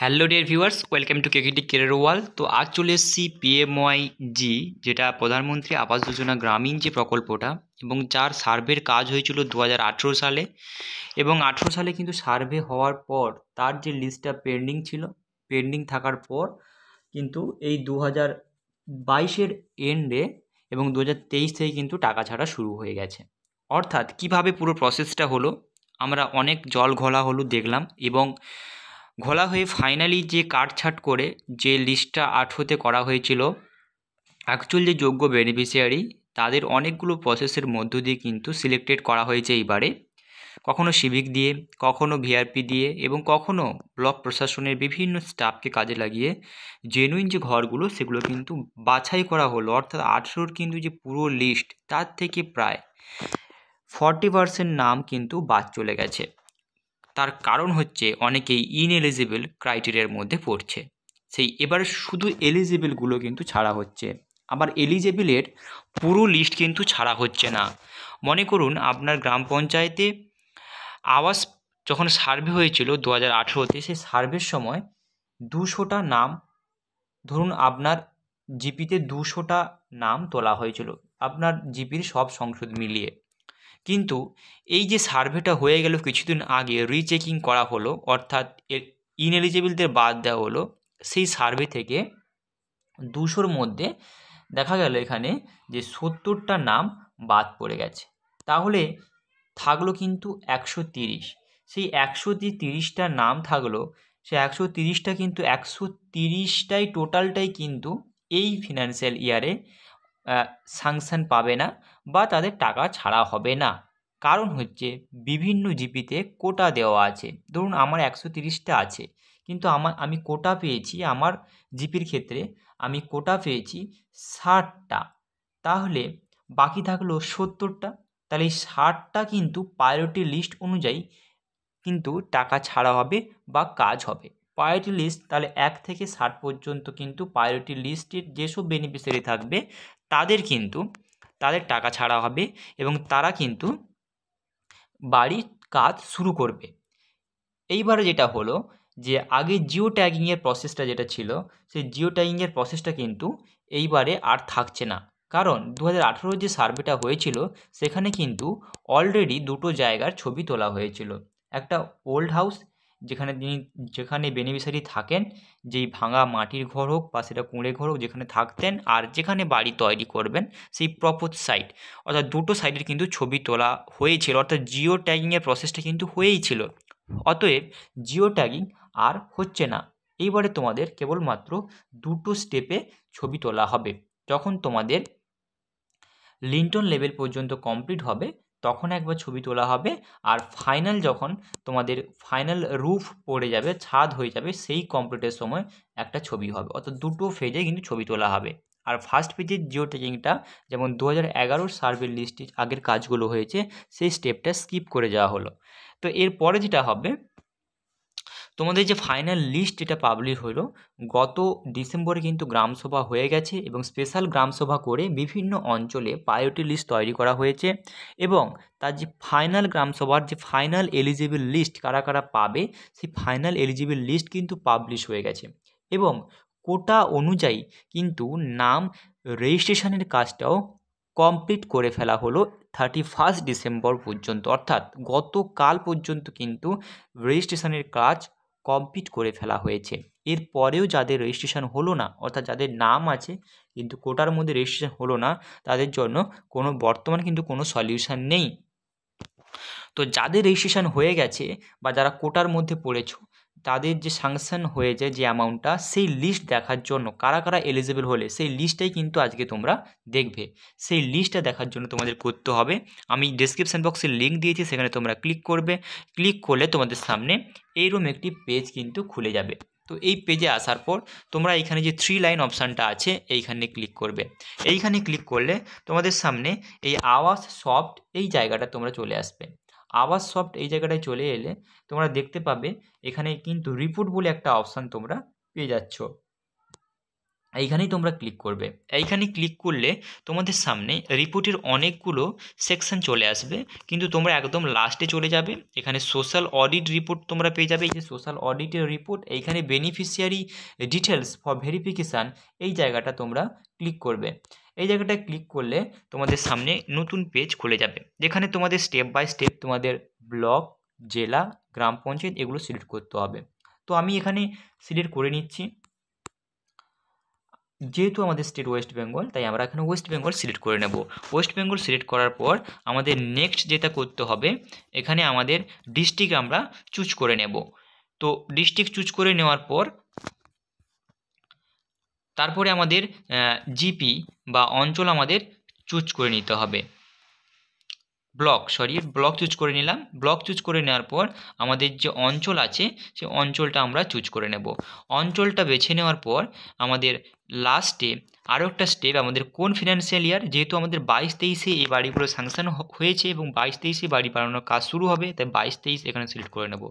hello dear viewers welcome to KKT career wall তো আজ চলে এসেছি পিএমওয়াই জি যেটা প্রধানমন্ত্রী আবাস যোজনা গ্রামীণ যে প্রকল্পটা এবং যার সার্ভের কাজ হয়েছিল দু সালে এবং আঠেরো সালে কিন্তু সার্ভে হওয়ার পর তার যে লিস্টটা পেন্ডিং ছিল পেন্ডিং থাকার পর কিন্তু এই দু হাজার বাইশের এন্ডে এবং দু হাজার তেইশ থেকে কিন্তু টাকা ছাড়া শুরু হয়ে গেছে অর্থাৎ কিভাবে পুরো প্রসেসটা হলো আমরা অনেক জল ঘোলা হলো দেখলাম এবং ঘোলা হয়ে ফাইনালি যে কাটছাট করে যে লিস্টটা হতে করা হয়েছিল অ্যাকচুয়াল যে যোগ্য বেনিফিশিয়ারি তাদের অনেকগুলো প্রসেসের মধ্য দিয়ে কিন্তু সিলেক্টেড করা হয়েছে এইবারে কখনো সিভিক দিয়ে কখনো ভিআরপি দিয়ে এবং কখনো ব্লক প্রশাসনের বিভিন্ন স্টাফকে কাজে লাগিয়ে জেনুইন যে ঘরগুলো সেগুলো কিন্তু বাছাই করা হলো অর্থাৎ আঠেরোর কিন্তু যে পুরো লিস্ট তার থেকে প্রায় ফর্টি পার্সেন্ট নাম কিন্তু বাদ চলে গেছে তার কারণ হচ্ছে অনেকেই ইনএলিজিবল ক্রাইটেরিয়ার মধ্যে পড়ছে সেই এবার শুধু এলিজিবলগুলো কিন্তু ছাড়া হচ্ছে আবার এলিজিবলের পুরো লিস্ট কিন্তু ছাড়া হচ্ছে না মনে করুন আপনার গ্রাম পঞ্চায়েতে আওয়াজ যখন সার্ভে হয়েছিল দু হাজার আঠেরোতে সেই সার্ভের সময় দুশোটা নাম ধরুন আপনার জিপিতে দুশোটা নাম তোলা হয়েছিল আপনার জিপির সব সংসদ মিলিয়ে কিন্তু এই যে সার্ভেটা হয়ে গেল কিছুদিন আগে রিচেকিং করা হলো অর্থাৎ এর ইনএলিজিবলদের বাদ দেওয়া হলো সেই সার্ভে থেকে দুশোর মধ্যে দেখা গেল এখানে যে সত্তরটা নাম বাদ পড়ে গেছে তাহলে থাকলো কিন্তু একশো তিরিশ সেই একশো যে তিরিশটা নাম থাকলো সে একশো তিরিশটা কিন্তু একশো তিরিশটাই টোটালটাই কিন্তু এই ফিনান্সিয়াল ইয়ারে সাংশন পাবে না বা তাদের টাকা ছাড়া হবে না কারণ হচ্ছে বিভিন্ন জিপিতে কোটা দেওয়া আছে ধরুন আমার একশো তিরিশটা আছে কিন্তু আমার আমি কোটা পেয়েছি আমার জিপির ক্ষেত্রে আমি কোটা পেয়েছি ষাটটা তাহলে বাকি থাকলো সত্তরটা তাহলে এই ষাটটা কিন্তু প্রায়োরিটি লিস্ট অনুযায়ী কিন্তু টাকা ছাড়া হবে বা কাজ হবে প্রায়োরিটি লিস্ট তাহলে এক থেকে ষাট পর্যন্ত কিন্তু প্রায়োরিটি লিস্টের যেসব বেনিফিশিয়ারি থাকবে তাদের কিন্তু তাদের টাকা ছাড়া হবে এবং তারা কিন্তু বাড়ির কাজ শুরু করবে এইবারে যেটা হলো যে আগে জিও ট্যাগিংয়ের প্রসেসটা যেটা ছিল সেই জিও ট্যাগিংয়ের প্রসেসটা কিন্তু এইবারে আর থাকছে না কারণ দু হাজার যে সার্ভেটা হয়েছিল সেখানে কিন্তু অলরেডি দুটো জায়গার ছবি তোলা হয়েছিল একটা ওল্ড হাউস যেখানে তিনি যেখানে বেনিফিশিয়ারি থাকেন যেই ভাঙা মাটির ঘর হোক বা সেটা কুঁড়ে ঘর হোক যেখানে থাকতেন আর যেখানে বাড়ি তৈরি করবেন সেই প্রপোজ সাইট অর্থাৎ দুটো সাইটের কিন্তু ছবি তোলা হয়েছিল অর্থাৎ জিও ট্যাগিংয়ের প্রসেসটা কিন্তু হয়েই ছিল অতএব জিও ট্যাগিং আর হচ্ছে না এইবারে তোমাদের কেবলমাত্র দুটো স্টেপে ছবি তোলা হবে যখন তোমাদের লিন্টন লেভেল পর্যন্ত কমপ্লিট হবে তখন একবার ছবি তোলা হবে আর ফাইনাল যখন তোমাদের ফাইনাল রুফ পড়ে যাবে ছাদ হয়ে যাবে সেই কমপ্লিটের সময় একটা ছবি হবে অর্থাৎ দুটো ফেজে কিন্তু ছবি তোলা হবে আর ফার্স্ট পেজের জিও টেকিংটা যেমন দু হাজার এগারোর সার্ভে লিস্টে আগের কাজগুলো হয়েছে সেই স্টেপটা স্কিপ করে যাওয়া হলো তো এরপরে যেটা হবে তোমাদের যে ফাইনাল লিস্ট এটা পাবলিশ হলো গত ডিসেম্বরে কিন্তু গ্রামসভা হয়ে গেছে এবং স্পেশাল গ্রামসভা করে বিভিন্ন অঞ্চলে প্রায়োরিটি লিস্ট তৈরি করা হয়েছে এবং তার যে ফাইনাল গ্রামসভার যে ফাইনাল এলিজিবল লিস্ট কারা কারা পাবে সেই ফাইনাল এলিজিবল লিস্ট কিন্তু পাবলিশ হয়ে গেছে এবং কোটা অনুযায়ী কিন্তু নাম রেজিস্ট্রেশনের কাজটাও কমপ্লিট করে ফেলা হলো থার্টি ফার্স্ট ডিসেম্বর পর্যন্ত অর্থাৎ গতকাল পর্যন্ত কিন্তু রেজিস্ট্রেশনের কাজ কমপ্লিট করে ফেলা হয়েছে এর পরেও যাদের রেজিস্ট্রেশন হলো না অর্থাৎ যাদের নাম আছে কিন্তু কোটার মধ্যে রেজিস্ট্রেশন হলো না তাদের জন্য কোনো বর্তমান কিন্তু কোনো সলিউশন নেই তো যাদের রেজিস্ট্রেশন হয়ে গেছে বা যারা কোটার মধ্যে পড়েছ তাদের যে সাংশন হয়ে যায় যে অ্যামাউন্টটা সেই লিস্ট দেখার জন্য কারা কারা এলিজিবল হলে সেই লিস্টটাই কিন্তু আজকে তোমরা দেখবে সেই লিস্টটা দেখার জন্য তোমাদের করতে হবে আমি ডিসক্রিপশান বক্সে লিঙ্ক দিয়েছি সেখানে তোমরা ক্লিক করবে ক্লিক করলে তোমাদের সামনে এইরকম একটি পেজ কিন্তু খুলে যাবে তো এই পেজে আসার পর তোমরা এইখানে যে থ্রি লাইন অপশানটা আছে এইখানে ক্লিক করবে এইখানে ক্লিক করলে তোমাদের সামনে এই আওয়াজ সফট এই জায়গাটা তোমরা চলে আসবে আবার সফট এই জায়গাটায় চলে এলে তোমরা দেখতে পাবে এখানে কিন্তু রিপোর্ট বলে একটা অপশান তোমরা পেয়ে যাচ্ছ এইখানেই তোমরা ক্লিক করবে এইখানে ক্লিক করলে তোমাদের সামনে রিপোর্টের অনেকগুলো সেকশন চলে আসবে কিন্তু তোমরা একদম লাস্টে চলে যাবে এখানে সোশ্যাল অডিট রিপোর্ট তোমরা পেয়ে যাবে এই যে সোশ্যাল অডিটের রিপোর্ট এইখানে বেনিফিশিয়ারি ডিটেলস ফর ভেরিফিকেশান এই জায়গাটা তোমরা ক্লিক করবে এই জায়গাটায় ক্লিক করলে তোমাদের সামনে নতুন পেজ খুলে যাবে যেখানে তোমাদের স্টেপ বাই স্টেপ তোমাদের ব্লক জেলা গ্রাম পঞ্চায়েত এগুলো সিলেক্ট করতে হবে তো আমি এখানে সিলেক্ট করে নিচ্ছি যেহেতু আমাদের স্টেট ওয়েস্ট বেঙ্গল তাই আমরা এখানে ওয়েস্ট বেঙ্গল সিলেক্ট করে নেব ওয়েস্ট বেঙ্গল সিলেক্ট করার পর আমাদের নেক্সট যেটা করতে হবে এখানে আমাদের ডিস্ট্রিক্ট আমরা চুজ করে নেব তো ডিস্ট্রিক্ট চুজ করে নেওয়ার পর তারপরে আমাদের জিপি বা অঞ্চল আমাদের চুজ করে নিতে হবে ব্লক সরি ব্লক চুজ করে নিলাম ব্লক চুজ করে নেওয়ার পর আমাদের যে অঞ্চল আছে সে অঞ্চলটা আমরা চুজ করে নেব অঞ্চলটা বেছে নেওয়ার পর আমাদের লাস্টে আরও একটা স্টেপ আমাদের কোন ফিনান্সিয়াল ইয়ার যেহেতু আমাদের বাইশ তেইশে এই বাড়িগুলো স্যাংশন হয়েছে এবং বাইশ তেইশে বাড়ি বানানোর কাজ শুরু হবে তাই বাইশ তেইশ এখানে সিলেক্ট করে নেব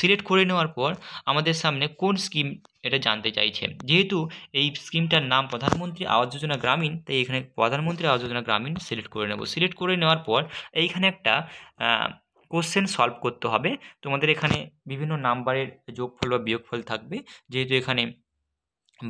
সিলেক্ট করে নেওয়ার পর আমাদের সামনে কোন স্কিম এটা জানতে চাইছে যেহেতু এই স্কিমটার নাম প্রধানমন্ত্রী আবাস যোজনা গ্রামীণ তাই এখানে প্রধানমন্ত্রী আবাস যোজনা গ্রামীণ সিলেক্ট করে নেব সিলেক্ট করে নেওয়ার পর এইখানে একটা কোশ্চেন সলভ করতে হবে তোমাদের এখানে বিভিন্ন নাম্বারের যোগফল বা বিয়োগফল থাকবে যেহেতু এখানে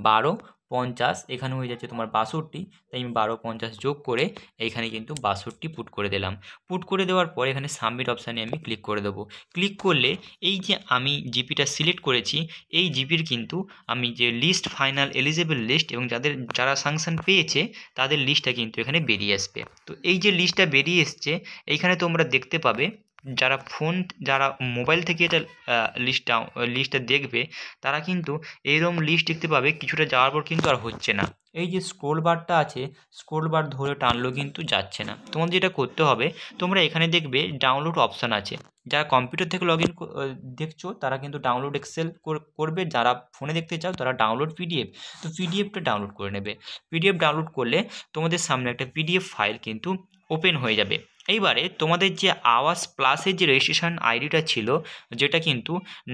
বারো পঞ্চাশ এখানে হয়ে যাচ্ছে তোমার বাষট্টি তাই আমি বারো পঞ্চাশ যোগ করে এখানে কিন্তু বাষট্টি পুট করে দিলাম পুট করে দেওয়ার পর এখানে সাবমিট অপশানে আমি ক্লিক করে দেবো ক্লিক করলে এই যে আমি জিপিটা সিলেক্ট করেছি এই জিপির কিন্তু আমি যে লিস্ট ফাইনাল এলিজেবল লিস্ট এবং যাদের যারা সাংশন পেয়েছে তাদের লিস্টটা কিন্তু এখানে বেরিয়ে আসবে তো এই যে লিস্টটা বেরিয়ে এসছে এইখানে তোমরা দেখতে পাবে যারা ফোন যারা মোবাইল থেকে এটা লিস্টটা লিস্টটা দেখবে তারা কিন্তু এইরকম লিস্ট দেখতে পাবে কিছুটা যাওয়ার পর কিন্তু আর হচ্ছে না এই যে স্ক্রোল বারটা আছে স্ক্রোল বার ধরে টানলেও কিন্তু যাচ্ছে না তোমাদের যেটা করতে হবে তোমরা এখানে দেখবে ডাউনলোড অপশান আছে যারা কম্পিউটার থেকে লগ ইন দেখছো তারা কিন্তু ডাউনলোড এক্সেল করবে যারা ফোনে দেখতে চাও তারা ডাউনলোড পিডিএফ তো পিডিএফটা ডাউনলোড করে নেবে পিডিএফ ডাউনলোড করলে তোমাদের সামনে একটা পিডিএফ ফাইল কিন্তু ওপেন হয়ে যাবে এইবারে তোমাদের যে আওয়াজ প্লাসের যে রেজিস্ট্রেশন আইডিটা ছিল যেটা কিন্তু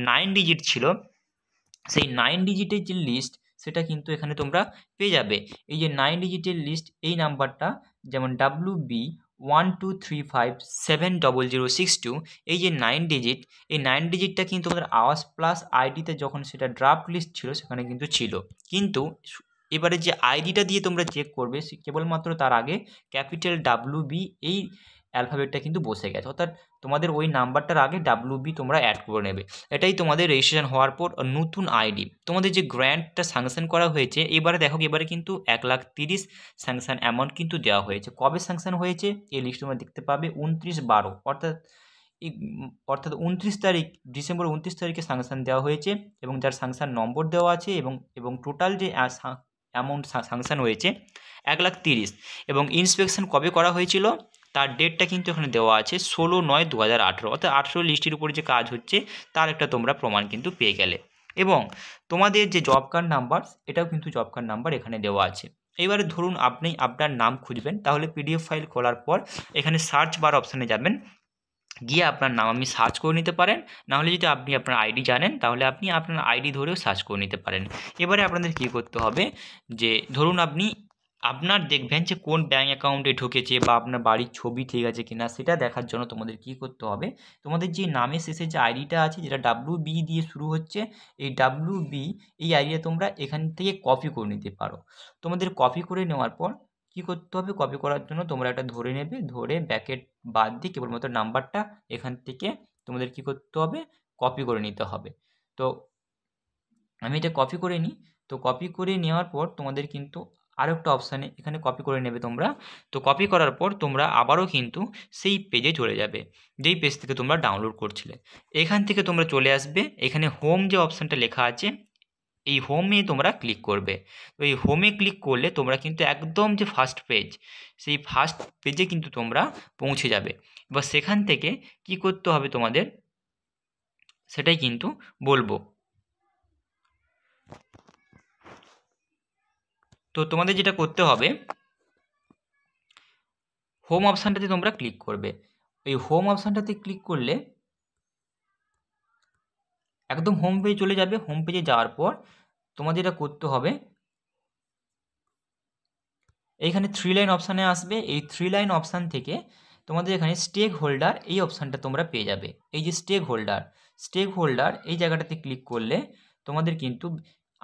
নাইন ডিজিট ছিল সেই নাইন ডিজিটের যে লিস্ট সেটা কিন্তু এখানে তোমরা পেয়ে যাবে এই যে নাইন ডিজিটের লিস্ট এই নাম্বারটা যেমন W B one two three five seven double zero six two এই যে নাইন ডিজিট এই নাইন ডিজিটটা কিন্তু তোমাদের আওয়াজ প্লাস আইডিতে যখন সেটা ড্রাফট লিস্ট ছিল সেখানে কিন্তু ছিল কিন্তু এবারে যে আইডিটা দিয়ে তোমরা চেক করবে কেবলমাত্র তার আগে ক্যাপিটাল ডাব্লু বি এই অ্যালফাবেটটা কিন্তু বসে গেছে অর্থাৎ তোমাদের ওই নাম্বারটার আগে ডাব্লু বি তোমরা অ্যাড করে নেবে এটাই তোমাদের রেজিস্ট্রেশন হওয়ার পর নতুন আইডি তোমাদের যে গ্র্যান্টটা স্যাংশন করা হয়েছে এবারে দেখো এবারে কিন্তু এক লাখ তিরিশ স্যাংশন অ্যামাউন্ট কিন্তু দেওয়া হয়েছে কবে স্যাংশন হয়েছে এই লিস্ট তোমরা দেখতে পাবে উনত্রিশ বারো অর্থাৎ অর্থাৎ উনত্রিশ তারিখ ডিসেম্বর উনত্রিশ তারিখে স্যাংশন দেওয়া হয়েছে এবং যার স্যাংশন নম্বর দেওয়া আছে এবং এবং টোটাল যে অ্যামাউন্ট স্যাংশন হয়েছে এক লাখ তিরিশ এবং ইন্সপেকশন কবে করা হয়েছিল তার ডেটটা কিন্তু এখানে দেওয়া আছে ষোলো নয় দু হাজার আঠেরো অর্থাৎ আঠেরো লিস্টের উপরে যে কাজ হচ্ছে তার একটা তোমরা প্রমাণ কিন্তু পেয়ে গেলে এবং তোমাদের যে জব কার্ড নাম্বার এটাও কিন্তু জব কার্ড নাম্বার এখানে দেওয়া আছে এবারে ধরুন আপনি আপনার নাম খুঁজবেন তাহলে পিডিএফ ফাইল খোলার পর এখানে সার্চ বার অপশানে যাবেন গিয়ে আপনার নাম আপনি সার্চ করে নিতে পারেন নাহলে যদি আপনি আপনার আইডি জানেন তাহলে আপনি আপনার আইডি ধরেও সার্চ করে নিতে পারেন এবারে আপনাদের কি করতে হবে যে ধরুন আপনি আপনার দেখবেন যে কোন ব্যাঙ্ক অ্যাকাউন্টে ঢুকেছে বা আপনার বাড়ির ছবি ঠিক আছে কিনা সেটা দেখার জন্য তোমাদের কি করতে হবে তোমাদের যে নামের শেষে যে আইডিটা আছে যেটা ডাব্লু বি দিয়ে শুরু হচ্ছে এই ডাব্লু বি এই আইডিটা তোমরা এখান থেকে কপি করে নিতে পারো তোমাদের কপি করে নেওয়ার পর কি করতে হবে কপি করার জন্য তোমরা একটা ধরে নেবে ধরে ব্যাকেট বাদ দিয়ে কেবলমাত্র নাম্বারটা এখান থেকে তোমাদের কি করতে হবে কপি করে নিতে হবে তো আমি এটা কপি করে নিই তো কপি করে নেওয়ার পর তোমাদের কিন্তু আরও একটা অপশানে এখানে কপি করে নেবে তোমরা তো কপি করার পর তোমরা আবারও কিন্তু সেই পেজে চলে যাবে যেই পেজ থেকে তোমরা ডাউনলোড করছিলে এখান থেকে তোমরা চলে আসবে এখানে হোম যে অপশানটা লেখা আছে এই হোমে তোমরা ক্লিক করবে তো এই হোমে ক্লিক করলে তোমরা কিন্তু একদম যে ফার্স্ট পেজ সেই ফার্স্ট পেজে কিন্তু তোমরা পৌঁছে যাবে এবার সেখান থেকে কি করতে হবে তোমাদের সেটাই কিন্তু বলবো তো তোমাদের যেটা করতে হবে হোম অপশানটাতে তোমরা ক্লিক করবে এই হোম অপশানটাতে ক্লিক করলে একদম হোম পেজে চলে যাবে হোম পেজে যাওয়ার পর তোমাদের এটা করতে হবে এইখানে থ্রি লাইন অপশানে আসবে এই থ্রি লাইন অপশান থেকে তোমাদের এখানে স্টেক হোল্ডার এই অপশানটা তোমরা পেয়ে যাবে এই যে স্টেক হোল্ডার স্টেক হোল্ডার এই জায়গাটাতে ক্লিক করলে তোমাদের কিন্তু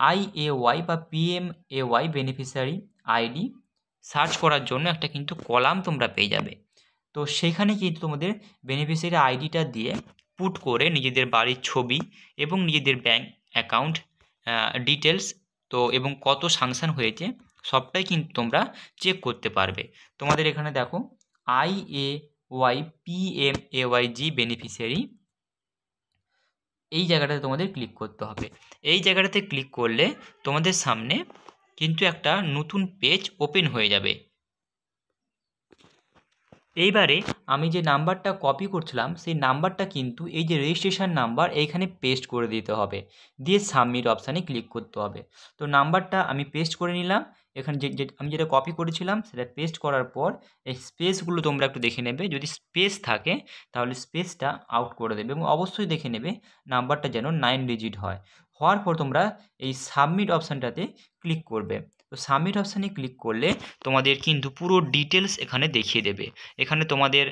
আইএওয়াই বা P M A Y beneficiary ID search করার জন্য একটা কিন্তু কলাম তোমরা পেয়ে যাবে তো সেখানে কিন্তু তোমাদের বেনিফিশিয়ারি আইডিটা দিয়ে পুট করে নিজেদের বাড়ির ছবি এবং নিজেদের ব্যাংক অ্যাকাউন্ট ডিটেলস তো এবং কত সাংশান হয়েছে সবটাই কিন্তু তোমরা চেক করতে পারবে তোমাদের এখানে দেখো I A Y P M A Y G beneficiary এই জায়গাটাতে তোমাদের ক্লিক করতে হবে এই জায়গাটাতে ক্লিক করলে তোমাদের সামনে কিন্তু একটা নতুন পেজ ওপেন হয়ে যাবে এইবারে আমি যে নাম্বারটা কপি করছিলাম সেই নাম্বারটা কিন্তু এই যে রেজিস্ট্রেশন নাম্বার এইখানে পেস্ট করে দিতে হবে দিয়ে সাবমিট অপশানে ক্লিক করতে হবে তো নাম্বারটা আমি পেস্ট করে নিলাম এখানে যে আমি যেটা কপি করেছিলাম সেটা পেস্ট করার পর এই স্পেসগুলো তোমরা একটু দেখে নেবে যদি স্পেস থাকে তাহলে স্পেসটা আউট করে দেবে এবং অবশ্যই দেখে নেবে নাম্বারটা যেন নাইন ডিজিট হয় হওয়ার পর তোমরা এই সাবমিট অপশানটাতে ক্লিক করবে তো সাবমিট অপশানে ক্লিক করলে তোমাদের কিন্তু পুরো ডিটেলস এখানে দেখিয়ে দেবে এখানে তোমাদের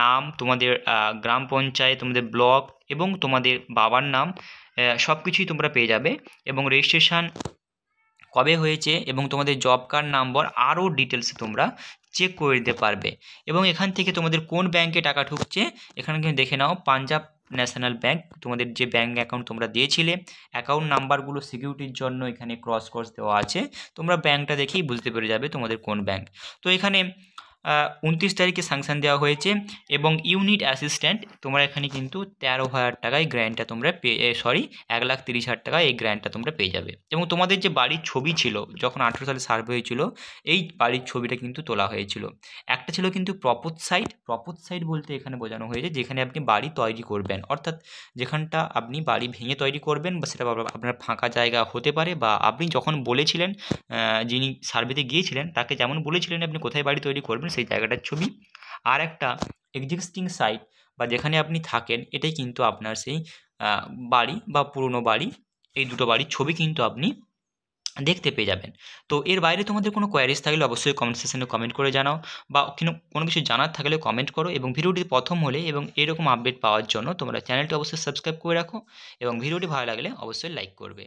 নাম তোমাদের গ্রাম পঞ্চায়েত তোমাদের ব্লক এবং তোমাদের বাবার নাম সব কিছুই তোমরা পেয়ে যাবে এবং রেজিস্ট্রেশন কবে হয়েছে এবং তোমাদের জব কার্ড নম্বর আরও ডিটেলসে তোমরা চেক করে দিতে পারবে এবং এখান থেকে তোমাদের কোন ব্যাংকে টাকা ঢুকছে এখানে কিন্তু দেখে নাও পাঞ্জাব ন্যাশনাল ব্যাংক তোমাদের যে ব্যাঙ্ক অ্যাকাউন্ট তোমরা দিয়েছিলে অ্যাকাউন্ট নাম্বারগুলো সিকিউরিটির জন্য এখানে ক্রস ক্রস দেওয়া আছে তোমরা ব্যাংকটা দেখেই বুঝতে পেরে যাবে তোমাদের কোন ব্যাংক তো এখানে উনত্রিশ তারিখে স্যাংশন দেওয়া হয়েছে এবং ইউনিট অ্যাসিস্ট্যান্ট তোমরা এখানে কিন্তু তেরো হাজার টাকায় গ্র্যান্টটা তোমরা পেয়ে সরি এক লাখ তিরিশ হাজার টাকায় এই গ্র্যান্টটা তোমরা পেয়ে যাবে এবং তোমাদের যে বাড়ির ছবি ছিল যখন আঠেরো সালে সার্ভে হয়েছিল এই বাড়ির ছবিটা কিন্তু তোলা হয়েছিল একটা ছিল কিন্তু প্রপোজ সাইট প্রপোজ সাইট বলতে এখানে বোঝানো হয়েছে যেখানে আপনি বাড়ি তৈরি করবেন অর্থাৎ যেখানটা আপনি বাড়ি ভেঙে তৈরি করবেন বা সেটা আপনার ফাঁকা জায়গা হতে পারে বা আপনি যখন বলেছিলেন যিনি সার্ভেতে গিয়েছিলেন তাকে যেমন বলেছিলেন আপনি কোথায় বাড়ি তৈরি করবেন সেই জায়গাটার ছবি আর একটা এক্সিস্টিং সাইট বা যেখানে আপনি থাকেন এটাই কিন্তু আপনার সেই বাড়ি বা পুরনো বাড়ি এই দুটো বাড়ির ছবি কিন্তু আপনি দেখতে পেয়ে যাবেন তো এর বাইরে তোমাদের কোনো কোয়ারিজ থাকলে অবশ্যই কমেন্ট সেকশনে কমেন্ট করে জানাও বা কোনো কিছু জানার থাকলে কমেন্ট করো এবং ভিডিওটি প্রথম হলে এবং এরকম আপডেট পাওয়ার জন্য তোমরা চ্যানেলটি অবশ্যই সাবস্ক্রাইব করে রাখো এবং ভিডিওটি ভালো লাগলে অবশ্যই লাইক করবে